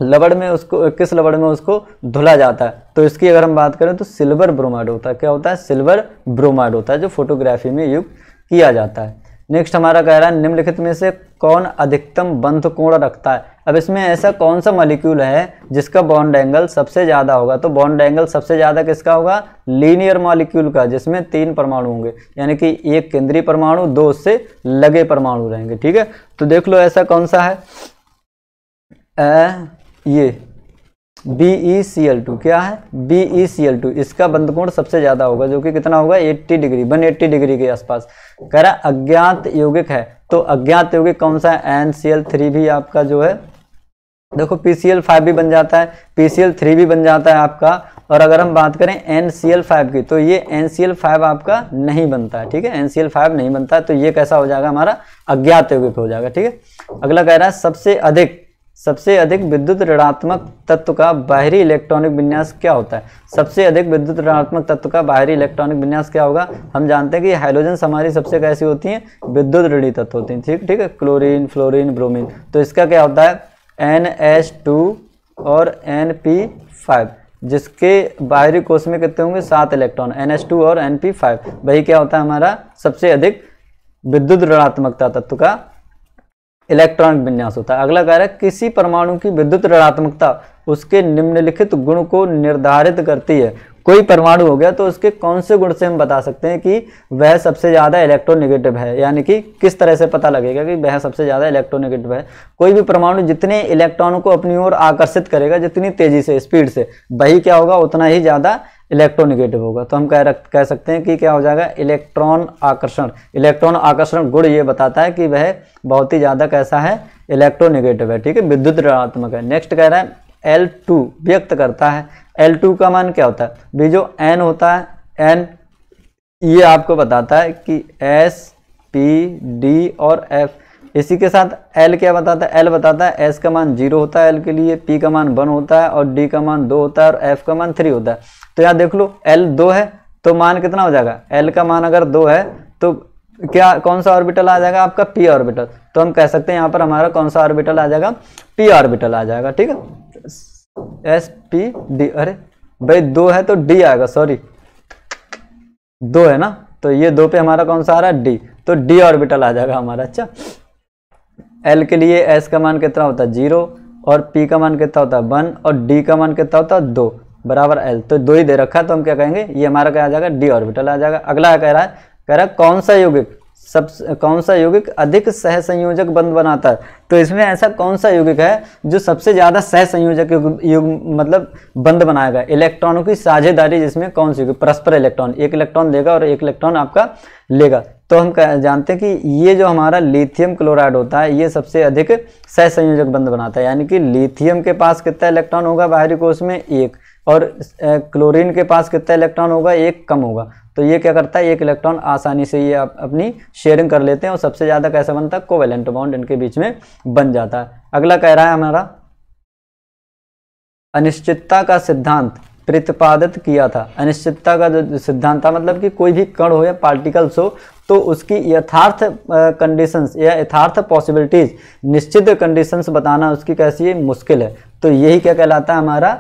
लवड़ में उसको किस लवड़ में उसको धुला जाता है तो इसकी अगर हम बात करें तो सिल्वर ब्रोमाइड होता है क्या होता है सिल्वर ब्रोमाइड होता है जो फोटोग्राफी में युक्त किया जाता है नेक्स्ट हमारा कह रहा है निम्नलिखित में से कौन अधिकतम बंध कोण रखता है अब इसमें ऐसा कौन सा मॉलिक्यूल है जिसका बॉन्ड एंगल सबसे ज़्यादा होगा तो बॉन्ड एंगल सबसे ज़्यादा किसका होगा लीनियर मॉलिक्यूल का जिसमें तीन परमाणु होंगे यानी कि एक केंद्रीय परमाणु दो उससे लगे परमाणु रहेंगे ठीक है तो देख लो ऐसा कौन सा है ये B E C L two क्या है B E C L two इसका बंदकोण सबसे ज़्यादा होगा जो कि कितना होगा 80 डिग्री 180 डिग्री के आसपास कह रहा अज्ञात यौगिक है तो अज्ञात यौगिक कौन सा एन सी एल थ्री भी आपका जो है देखो पी सी एल फाइव भी बन जाता है पी सी एल थ्री भी बन जाता है आपका और अगर हम बात करें एन सी एल फाइव की तो ये एन सी एल फाइव आपका नहीं बनता है ठीक है एन सी एल फाइव नहीं बनता है तो ये कैसा हो जाएगा हमारा अज्ञात यौगिक हो जाएगा ठीक है अगला कह रहा है सबसे अधिक सबसे अधिक विद्युत ऋणात्मक तत्व का बाहरी इलेक्ट्रॉनिक विन्यास क्या होता है सबसे अधिक विद्युत ऋणात्मक तत्व का बाहरी इलेक्ट्रॉनिक विन्यास क्या होगा हम जानते हैं कि हाइड्रोजन हमारी सबसे कैसी होती हैं विद्युत ऋणी तत्व होती हैं ठीक ठीक है क्लोरीन फ्लोरीन ब्रोमीन तो इसका क्या होता है एन टू और एन पी फाइव जिसके बाहरी कोष में कितने होंगे सात इलेक्ट्रॉन एन टू और एन पी फाइव वही क्या होता है हमारा सबसे अधिक विद्युत ऋणात्मकता तत्व का इलेक्ट्रॉनिक विन्यास होता है अगला कह रहा है किसी परमाणु की विद्युत ऋणात्मकता उसके निम्नलिखित गुण को निर्धारित करती है कोई परमाणु हो गया तो उसके कौन से गुण से हम बता सकते हैं कि वह सबसे ज़्यादा इलेक्ट्रोनेगेटिव है यानी कि किस तरह से पता लगेगा कि वह सबसे ज़्यादा इलेक्ट्रोनेगेटिव है कोई भी परमाणु जितने इलेक्ट्रॉनों को अपनी ओर आकर्षित करेगा जितनी तेज़ी से स्पीड से वही क्या होगा उतना ही ज़्यादा इलेक्ट्रोनिगेटिव होगा तो हम कह रख कह सकते हैं कि क्या हो जाएगा इलेक्ट्रॉन आकर्षण इलेक्ट्रॉन आकर्षण गुण ये बताता है कि वह बहुत ही ज़्यादा कैसा है इलेक्ट्रोनिगेटिव है ठीक है विद्युत ऋणात्मक है नेक्स्ट कह रहा है एल टू व्यक्त करता है एल टू का मान क्या होता है भी जो एन होता है एन ये आपको बताता है कि एस पी डी और एफ इसी के साथ एल क्या बताता है एल बताता है एस का मान जीरो होता है एल के लिए पी का मान वन होता है और डी का मान दो होता है और एफ का मान थ्री होता है तो यहाँ देख लो एल दो है तो मान कितना हो जाएगा एल का मान अगर दो है तो क्या कौन सा ऑर्बिटल आ जाएगा आपका पी ऑर्बिटल तो हम कह सकते हैं यहाँ पर हमारा कौन सा ऑर्बिटल आ जाएगा पी ऑर्बिटल आ जाएगा ठीक है एस पी डी अरे भाई दो है तो डी आएगा सॉरी दो है ना तो ये दो पे हमारा कौन सा आ रहा है डी तो डी ऑर्बिटल आ जाएगा हमारा अच्छा एल के लिए एस का मान कितना होता है जीरो और पी का मान कितना होता है वन और डी का मान कितना होता है दो बराबर एल तो दो ही दे रखा है तो हम क्या कहेंगे ये हमारा क्या आ जाएगा डी ऑर्बिटल आ जाएगा अगला कह रहा है कह रहा है कौन सा यौगिक सब कौन सा यौगिक अधिक सहसंयोजक बंद बनाता है तो इसमें ऐसा कौन सा यौगिक है जो सबसे ज़्यादा सहसंयोजक युग मतलब बंद बनाएगा इलेक्ट्रॉनों की साझेदारी जिसमें कौन सी परस्पर इलेक्ट्रॉन एक इलेक्ट्रॉन देगा और एक इलेक्ट्रॉन आपका लेगा तो हम जानते हैं कि ये जो हमारा लिथियम क्लोराइड होता है ये सबसे अधिक सहसंयोजक बंद बनाता है यानी कि लिथियम के पास कितना इलेक्ट्रॉन होगा बाहरी कोष में एक और क्लोरीन के पास कितना इलेक्ट्रॉन होगा एक कम होगा तो ये क्या करता है एक इलेक्ट्रॉन आसानी से ये अपनी शेयरिंग कर लेते हैं और सबसे ज़्यादा कैसा बनता है कोवेलेंट बाउंड इनके बीच में बन जाता है अगला कह रहा है हमारा अनिश्चितता का सिद्धांत प्रतिपादित किया था अनिश्चितता का जो सिद्धांत था मतलब कि कोई भी कण हो या पार्टिकल्स हो तो उसकी यथार्थ कंडीशंस या यथार्थ पॉसिबिलिटीज़ निश्चित कंडीशंस बताना उसकी कैसी है मुश्किल है तो यही क्या कहलाता है हमारा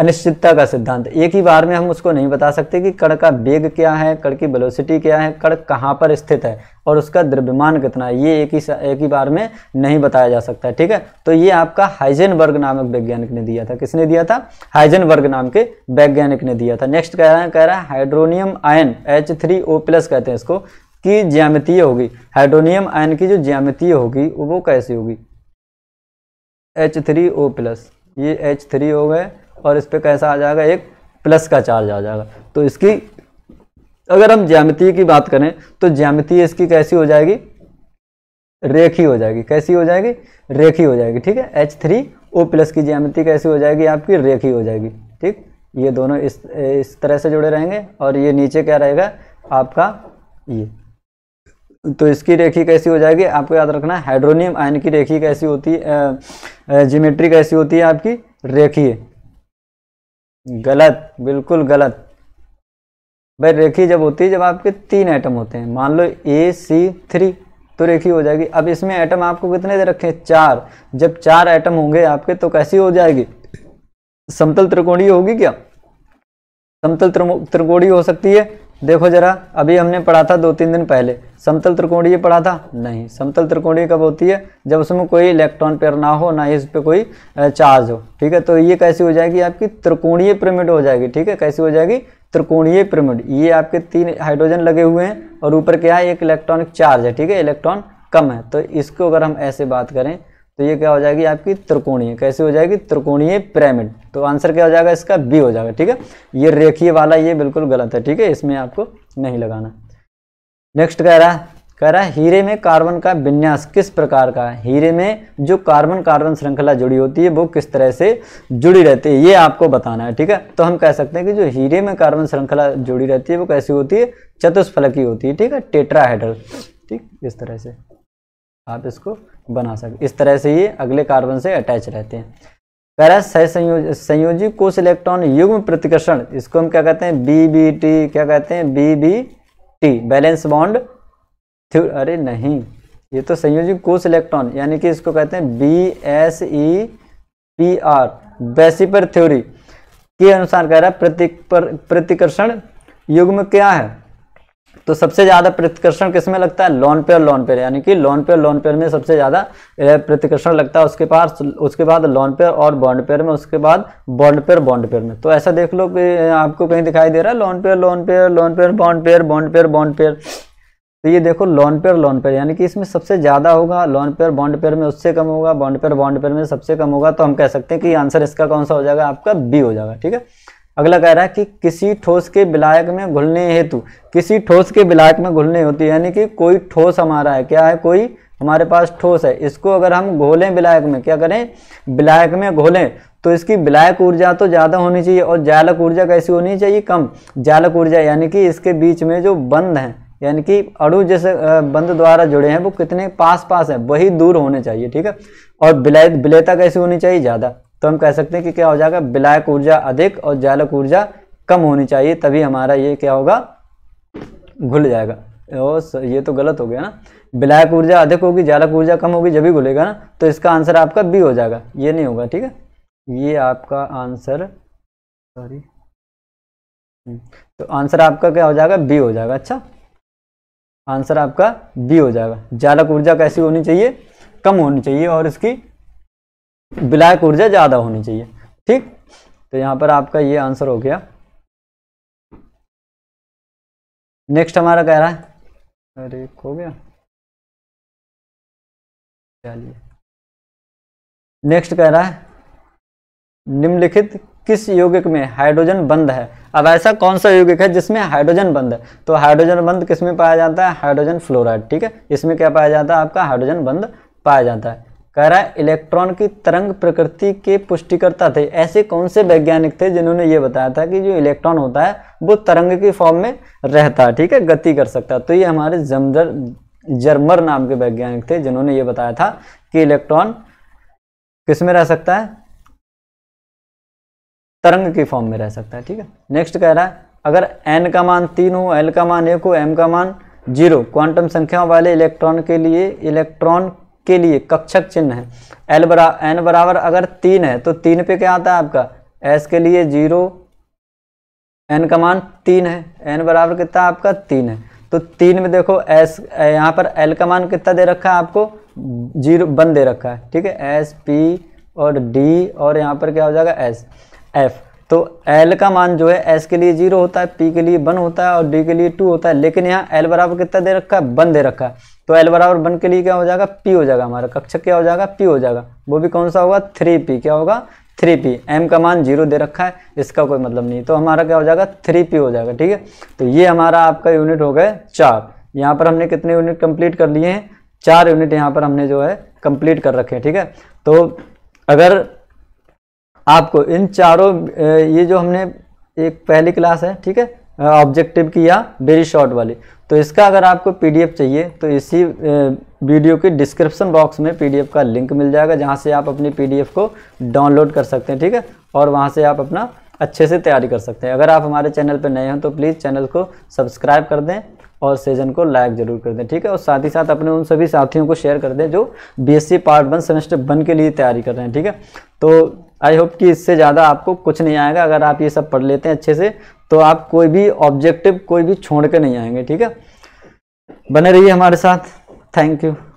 अनिश्चितता का सिद्धांत एक ही बार में हम उसको नहीं बता सकते कि कड़ का वेग क्या है कड़ की वेलोसिटी क्या है कड़ कहाँ पर स्थित है और उसका द्रव्यमान कितना है ये एक ही एक ही बार में नहीं बताया जा सकता है ठीक है तो ये आपका हाइजेनबर्ग नामक वैज्ञानिक ने दिया था किसने दिया था हाइजेनबर्ग नाम के वैज्ञानिक ने दिया था नेक्स्ट कह रहा है कह रहा है hydronium ion H three O plus कहते हैं इसको की ज्यामितीय होगी हाइड्रोनियम आयन की जो ज्यामितीय होगी वो कैसी होगी एच थ्री ओ प्लस ये एच थ्री हो गए और इस पर कैसा आ जाएगा एक प्लस का चार्ज आ जाएगा तो इसकी अगर हम ज्यामितीय की बात करें तो ज्यामितीय इसकी कैसी हो जाएगी रेखी हो जाएगी कैसी हो जाएगी रेखी हो जाएगी ठीक है एच थ्री ओ प्लस की ज्यामिति कैसी हो जाएगी आपकी रेखी हो जाएगी ठीक ये दोनों इस इस तरह से जुड़े रहेंगे और ये नीचे क्या रहेगा आपका ये तो इसकी रेखी कैसी हो जाएगी आपको याद रखना हाइड्रोनियम आयन की रेखी कैसी होती है जीमेट्री कैसी होती है आपकी रेखी गलत बिल्कुल गलत भाई रेखी जब होती है जब आपके तीन एटम होते हैं मान लो ए सी थ्री तो रेखी हो जाएगी अब इसमें एटम आपको कितने दे रखे हैं चार जब चार एटम होंगे आपके तो कैसी हो जाएगी समतल त्रिकोणीय होगी क्या समतल त्रिकोणीय हो सकती है देखो जरा अभी हमने पढ़ा था दो तीन दिन पहले समतल त्रिकोणीय पढ़ा था नहीं समतल त्रिकोणीय कब होती है जब उसमें कोई इलेक्ट्रॉन पेयर ना हो ना इस पर कोई चार्ज हो ठीक है तो ये कैसी हो जाएगी आपकी त्रिकोणीय पिरामिड हो जाएगी ठीक है कैसी हो जाएगी त्रिकोणीय पिरामिड ये आपके तीन हाइड्रोजन लगे हुए हैं और ऊपर क्या है एक इलेक्ट्रॉनिक चार्ज है ठीक है इलेक्ट्रॉन कम है तो इसको अगर हम ऐसे बात करें तो ये क्या हो जाएगी आपकी त्रिकोणीय कैसे हो जाएगी त्रिकोणीय पिरामिड तो आंसर क्या हो जाएगा इसका बी हो जाएगा ठीक है ये रेखीय वाला ये बिल्कुल गलत है ठीक है इसमें आपको नहीं लगाना नेक्स्ट कह रहा है कह रहा है हीरे में कार्बन का विन्यास किस प्रकार का है हीरे में जो कार्बन कार्बन श्रृंखला जुड़ी होती है वो किस तरह से जुड़ी रहती है ये आपको बताना है ठीक है तो हम कह सकते हैं कि जो हीरे में कार्बन श्रृंखला जुड़ी रहती है वो कैसी होती है चतुष्फलकी होती है ठीक है टेट्राहेड्रल ठीक इस तरह से आप इसको बना सकते इस तरह से ये अगले कार्बन से अटैच रहते हैं कह है संयोजी कोष इलेक्ट्रॉन युग्म प्रतिकर्षण इसको हम क्या कहते हैं बी बी टी क्या कहते हैं B B T valence bond अरे नहीं ये तो संयोजी कोष इलेक्ट्रॉन यानी कि इसको कहते हैं B S E P R बेसिपर थ्योरी के अनुसार कह रहा है प्रतिकर्षण युग्म क्या है तो सबसे ज़्यादा प्रतिकर्षण किस में लगता है लॉन पेयर लॉन पेयर यानी कि लॉन पेयर लॉन पेयर में सबसे ज़्यादा प्रतिकर्षण लगता है उसके पास उसके बाद लॉन पेयर और बॉन्ड पेयर में उसके बाद बॉन्ड पेयर बॉन्ड पेयर में तो ऐसा देख लो कि आपको कहीं दिखाई दे रहा है lone pair lone pair lone pair bond pair bond pair bond pair तो ये देखो लॉन पेयर लॉन पेयर यानी कि इसमें सबसे ज़्यादा होगा लॉन पेयर बॉन्ड पेयर में उससे कम होगा बॉन्ड पेयर बॉन्ड पेयर में सबसे कम होगा तो हम कह सकते हैं कि आंसर इसका कौन सा हो जाएगा आपका बी हो जाएगा ठीक है अगला कह रहा है कि किसी ठोस के विलायक में घुलने हेतु किसी ठोस के विलायक में घुलने होती है यानी कि कोई ठोस हमारा है क्या है कोई हमारे पास ठोस है इसको अगर हम घोलें विलायक में क्या करें विलायक में घोलें तो इसकी विलायक ऊर्जा तो ज़्यादा होनी चाहिए और जालक ऊर्जा कैसी होनी चाहिए कम जालक ऊर्जा यानी कि इसके बीच में जो बंद हैं यानी कि अड़ु जैसे बंद द्वारा जुड़े हैं वो कितने पास पास हैं वही दूर होने चाहिए ठीक है और विलायक विलेता कैसी होनी चाहिए ज़्यादा तो हम कह सकते हैं कि क्या हो जाएगा विलायक ऊर्जा अधिक और जालक ऊर्जा कम होनी चाहिए तभी हमारा ये क्या होगा घुल जाएगा ओ ये तो गलत हो गया ना विलायक ऊर्जा अधिक होगी जालक ऊर्जा कम होगी जब ही घुलेगा ना तो इसका आंसर आपका बी हो जाएगा ये नहीं होगा ठीक है ये आपका आंसर सॉरी हम्म, तो आंसर आपका क्या हो जाएगा बी हो जाएगा अच्छा आंसर आपका बी हो जाएगा जालक ऊर्जा कैसी होनी चाहिए कम होनी चाहिए और इसकी ब्लैक ऊर्जा ज़्यादा होनी चाहिए ठीक तो यहाँ पर आपका ये आंसर हो गया नेक्स्ट हमारा कह रहा है अरे खो गया चलिए नेक्स्ट कह रहा है निम्नलिखित किस यौगिक में हाइड्रोजन बंद है अब ऐसा कौन सा यौगिक है जिसमें हाइड्रोजन बंद है तो हाइड्रोजन बंद किस में पाया जाता है हाइड्रोजन फ्लोराइड ठीक है इसमें क्या पाया जाता है आपका हाइड्रोजन बंद पाया जाता है कह रहा है इलेक्ट्रॉन की तरंग प्रकृति के पुष्टिकर्ता थे ऐसे कौन से वैज्ञानिक थे जिन्होंने ये बताया था कि जो इलेक्ट्रॉन होता है वो तरंग के फॉर्म में रहता है ठीक है गति कर सकता है तो ये हमारे जमदर जर्मर नाम के वैज्ञानिक थे जिन्होंने ये बताया था कि इलेक्ट्रॉन किस में रह सकता है तरंग के फॉर्म में रह सकता है ठीक है नेक्स्ट कह रहा है अगर एन का मान तीन हो एल का मान एक हो एम का मान जीरो क्वांटम संख्या वाले इलेक्ट्रॉन के लिए इलेक्ट्रॉन के लिए कक्षक चिन्ह है एल बरा एन बराबर अगर तीन है तो तीन पे क्या आता है आपका एस के लिए जीरो एन का मान तीन है एन बराबर कितना आपका तीन है तो तीन में देखो एस यहाँ पर एल का मान कितना दे रखा है आपको जीरो वन दे रखा है ठीक है एस पी और डी और यहाँ पर क्या हो जाएगा एस एफ तो एल का मान जो है एस के लिए जीरो होता है पी के लिए वन होता है और डी के लिए टू होता है लेकिन यहाँ एल बराबर कितना दे रखा है वन दे रखा है तो एल बराबर वन के लिए क्या हो जाएगा पी हो जाएगा हमारा कक्षक क्या हो जाएगा पी हो जाएगा वो भी कौन सा होगा थ्री पी क्या होगा थ्री पी एम का मान जीरो दे रखा है इसका कोई मतलब नहीं तो हमारा क्या हो जाएगा थ्री पी हो जाएगा ठीक है तो ये हमारा आपका यूनिट हो गया चार यहाँ पर हमने कितने यूनिट कंप्लीट कर लिए हैं चार यूनिट यहाँ पर हमने जो है कंप्लीट कर रखे हैं ठीक है तो अगर आपको इन चारों ये जो हमने एक पहली क्लास है ठीक है ऑब्जेक्टिव की या वेरी शॉर्ट वाली तो इसका अगर आपको पीडीएफ चाहिए तो इसी वीडियो के डिस्क्रिप्शन बॉक्स में पीडीएफ का लिंक मिल जाएगा जहाँ से आप अपनी पीडीएफ को डाउनलोड कर सकते हैं ठीक है और वहाँ से आप अपना अच्छे से तैयारी कर सकते हैं अगर आप हमारे चैनल पर नए हैं तो प्लीज़ चैनल को सब्सक्राइब कर दें और सेजन को लाइक जरूर कर दें ठीक है और साथ ही साथ अपने उन सभी साथियों को शेयर कर दें जो B part one semester one के लिए तैयारी कर रहे हैं ठीक है तो आई होप कि इससे ज़्यादा आपको कुछ नहीं आएगा अगर आप ये सब पढ़ लेते हैं अच्छे से तो आप कोई भी ऑब्जेक्टिव कोई भी छोड़ कर नहीं आएंगे ठीक है बने रहिए हमारे साथ थैंक यू